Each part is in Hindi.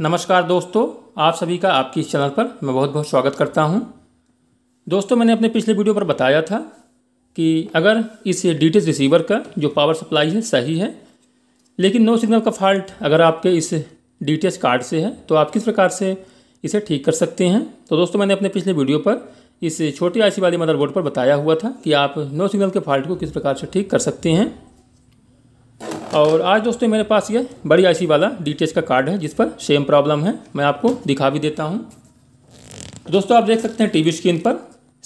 नमस्कार दोस्तों आप सभी का आपकी इस चैनल पर मैं बहुत बहुत स्वागत करता हूं दोस्तों मैंने अपने पिछले वीडियो पर बताया था कि अगर इस डी रिसीवर का जो पावर सप्लाई है सही है लेकिन नो सिग्नल का फॉल्ट अगर आपके इस डी कार्ड से है तो आप किस प्रकार से इसे ठीक कर सकते हैं तो दोस्तों मैंने अपने पिछले वीडियो पर इस छोटी आईसी वाली मदरबोर्ड पर बताया हुआ था कि आप नो सिग्नल के फॉल्ट को किस प्रकार से ठीक कर सकते हैं और आज दोस्तों मेरे पास ये बड़ी आईसी वाला डीटीएच का कार्ड है जिस पर सेम प्रॉब्लम है मैं आपको दिखा भी देता हूँ दोस्तों आप देख सकते हैं टीवी स्क्रीन पर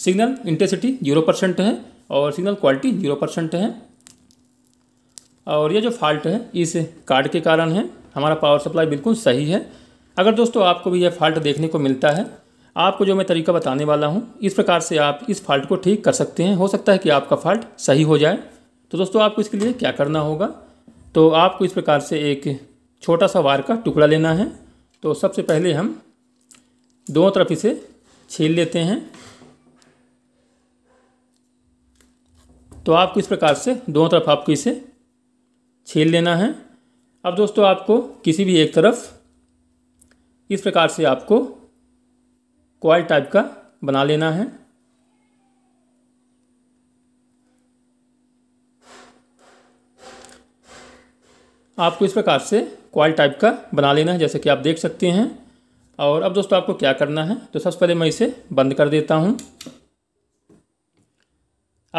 सिग्नल इंटेंसिटी जीरो परसेंट है और सिग्नल क्वालिटी जीरो परसेंट है और ये जो फॉल्ट है इस कार्ड के कारण है हमारा पावर सप्लाई बिल्कुल सही है अगर दोस्तों आपको भी यह फॉल्ट देखने को मिलता है आपको जो मैं तरीका बताने वाला हूँ इस प्रकार से आप इस फॉल्ट को ठीक कर सकते हैं हो सकता है कि आपका फॉल्ट सही हो जाए तो दोस्तों आपको इसके लिए क्या करना होगा तो आपको इस प्रकार से एक छोटा सा वार का टुकड़ा लेना है तो सबसे पहले हम दोनों तरफ इसे छील लेते हैं तो आपको इस प्रकार से दोनों तरफ आपको इसे छील लेना है अब दोस्तों आपको किसी भी एक तरफ इस प्रकार से आपको कॉयल टाइप का बना लेना है आपको इस प्रकार से क्वाल टाइप का बना लेना है जैसे कि आप देख सकते हैं और अब दोस्तों आपको क्या करना है तो सबसे पहले मैं इसे बंद कर देता हूँ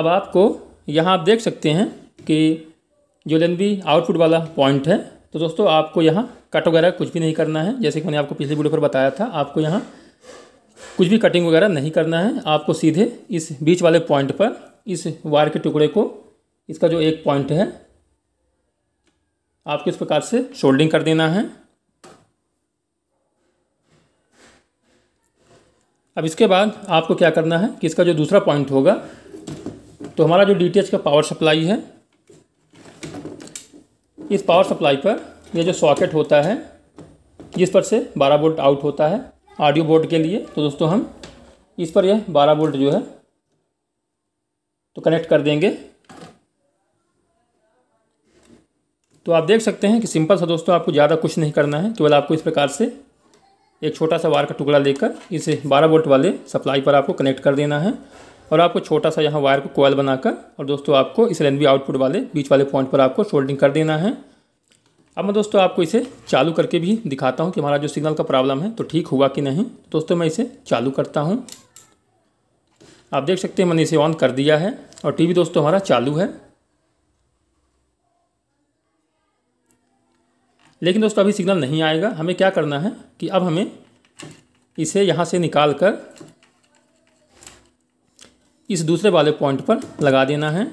अब आपको यहाँ आप देख सकते हैं कि जो भी आउटपुट वाला पॉइंट है तो दोस्तों आपको यहाँ कट वगैरह कुछ भी नहीं करना है जैसे कि मैंने आपको पिछले वीडियो पर बताया था आपको यहाँ कुछ भी कटिंग वगैरह नहीं करना है आपको सीधे इस बीच वाले पॉइंट पर इस वायर के टुकड़े को इसका जो एक पॉइंट है आपको इस प्रकार से शोल्डिंग कर देना है अब इसके बाद आपको क्या करना है कि इसका जो दूसरा पॉइंट होगा तो हमारा जो डी का पावर सप्लाई है इस पावर सप्लाई पर यह जो सॉकेट होता है जिस पर से 12 वोल्ट आउट होता है ऑडियो बोर्ड के लिए तो दोस्तों हम इस पर यह 12 वोल्ट जो है तो कनेक्ट कर देंगे तो आप देख सकते हैं कि सिंपल सा दोस्तों आपको ज़्यादा कुछ नहीं करना है केवल आपको इस प्रकार से एक छोटा सा वायर का टुकड़ा लेकर इसे 12 वोल्ट वाले सप्लाई पर आपको कनेक्ट कर देना है और आपको छोटा सा यहाँ वायर को कोयल बनाकर और दोस्तों आपको इस एल आउटपुट वाले बीच वाले पॉइंट पर आपको शोल्डिंग कर देना है अब मैं दोस्तों आपको इसे चालू करके भी दिखाता हूँ कि हमारा जो सिग्नल का प्रॉब्लम है तो ठीक हुआ कि नहीं तो दोस्तों मैं इसे चालू करता हूँ आप देख सकते हैं मैंने इसे ऑन कर दिया है और टीवी दोस्तों हमारा चालू है लेकिन दोस्तों अभी सिग्नल नहीं आएगा हमें क्या करना है कि अब हमें इसे यहाँ से निकाल कर इस दूसरे वाले पॉइंट पर लगा देना है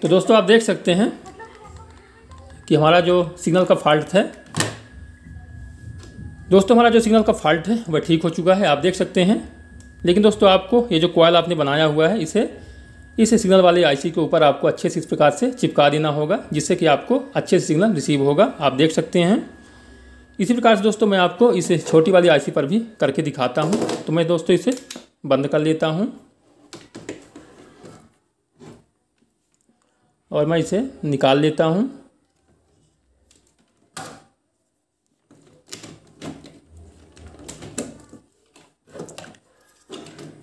तो दोस्तों आप देख सकते हैं कि हमारा जो सिग्नल का फॉल्ट है दोस्तों हमारा जो सिग्नल का फॉल्ट है वह ठीक हो चुका है आप देख सकते हैं लेकिन दोस्तों आपको ये जो कॉयल आपने बनाया हुआ है इसे इस सिग्नल वाले आईसी के ऊपर आपको अच्छे से इस प्रकार से चिपका देना होगा जिससे कि आपको अच्छे से सिग्नल रिसीव होगा आप देख सकते हैं इसी प्रकार से दोस्तों मैं आपको इसे छोटी वाली आईसी पर भी करके दिखाता हूँ तो मैं दोस्तों इसे बंद कर लेता हूँ और मैं इसे निकाल लेता हूँ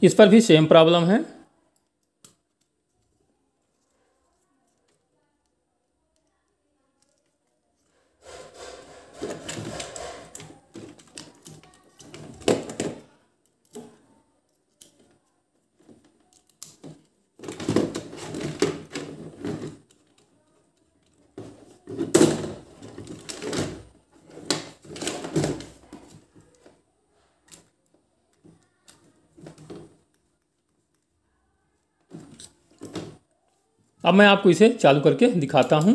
इस पर भी सेम प्रॉब्लम है अब मैं आपको इसे चालू करके दिखाता हूं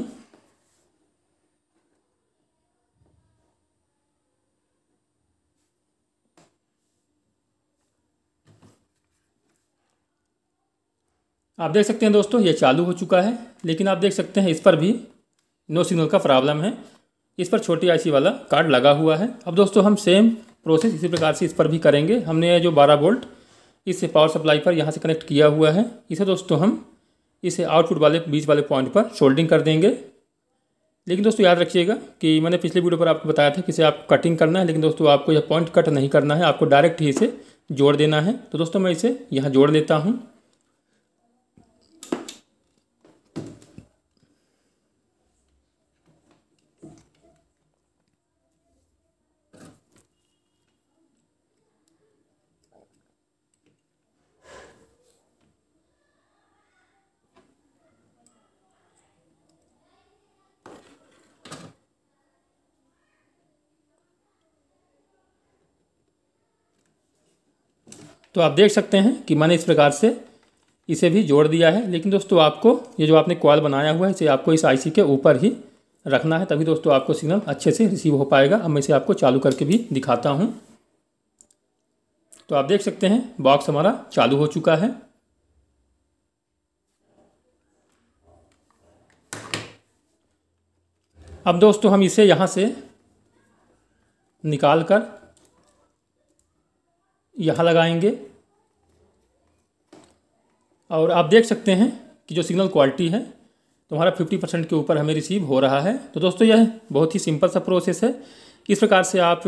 आप देख सकते हैं दोस्तों ये चालू हो चुका है लेकिन आप देख सकते हैं इस पर भी नो सिग्नल का प्रॉब्लम है इस पर छोटी आईसी वाला कार्ड लगा हुआ है अब दोस्तों हम सेम प्रोसेस इसी प्रकार से इस पर भी करेंगे हमने जो 12 वोल्ट इस पावर सप्लाई पर यहाँ से कनेक्ट किया हुआ है इसे दोस्तों हम इसे आउटपुट वाले बीच वाले पॉइंट पर शोल्डिंग कर देंगे लेकिन दोस्तों याद रखिएगा कि मैंने पिछले वीडियो पर आपको बताया था कि इसे आप कटिंग करना है लेकिन दोस्तों आपको यह पॉइंट कट नहीं करना है आपको डायरेक्ट ही इसे जोड़ देना है तो दोस्तों मैं इसे यहाँ जोड़ लेता हूँ तो आप देख सकते हैं कि मैंने इस प्रकार से इसे भी जोड़ दिया है लेकिन दोस्तों आपको ये जो आपने कॉल बनाया हुआ है इसे आपको इस आईसी के ऊपर ही रखना है तभी दोस्तों आपको सिग्नल अच्छे से रिसीव हो पाएगा अब मैं इसे आपको चालू करके भी दिखाता हूँ तो आप देख सकते हैं बॉक्स हमारा चालू हो चुका है अब दोस्तों हम इसे यहाँ से निकाल कर यहाँ लगाएंगे और आप देख सकते हैं कि जो सिग्नल क्वालिटी है तो हमारा फिफ्टी परसेंट के ऊपर हमें रिसीव हो रहा है तो दोस्तों यह बहुत ही सिंपल सा प्रोसेस है इस प्रकार से आप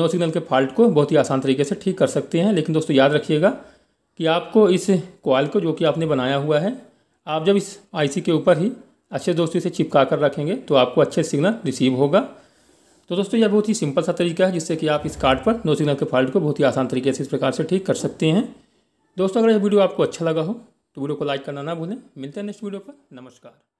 नो सिग्नल के फॉल्ट को बहुत ही आसान तरीके से ठीक कर सकते हैं लेकिन दोस्तों याद रखिएगा कि आपको इस क्वाल को जो कि आपने बनाया हुआ है आप जब इस आईसी के ऊपर ही अच्छे दोस्तों से चिपका कर रखेंगे तो आपको अच्छे सिग्नल रिसीव होगा तो दोस्तों यह बहुत ही सिंपल सा तरीका है जिससे कि आप इस कार्ड पर नो सिग्नल के फॉल्ट को बहुत ही आसान तरीके से इस प्रकार से ठीक कर सकते हैं दोस्तों अगर यह वीडियो आपको अच्छा लगा हो तो वीडियो को लाइक करना ना भूलें मिलते हैं नेक्स्ट वीडियो पर नमस्कार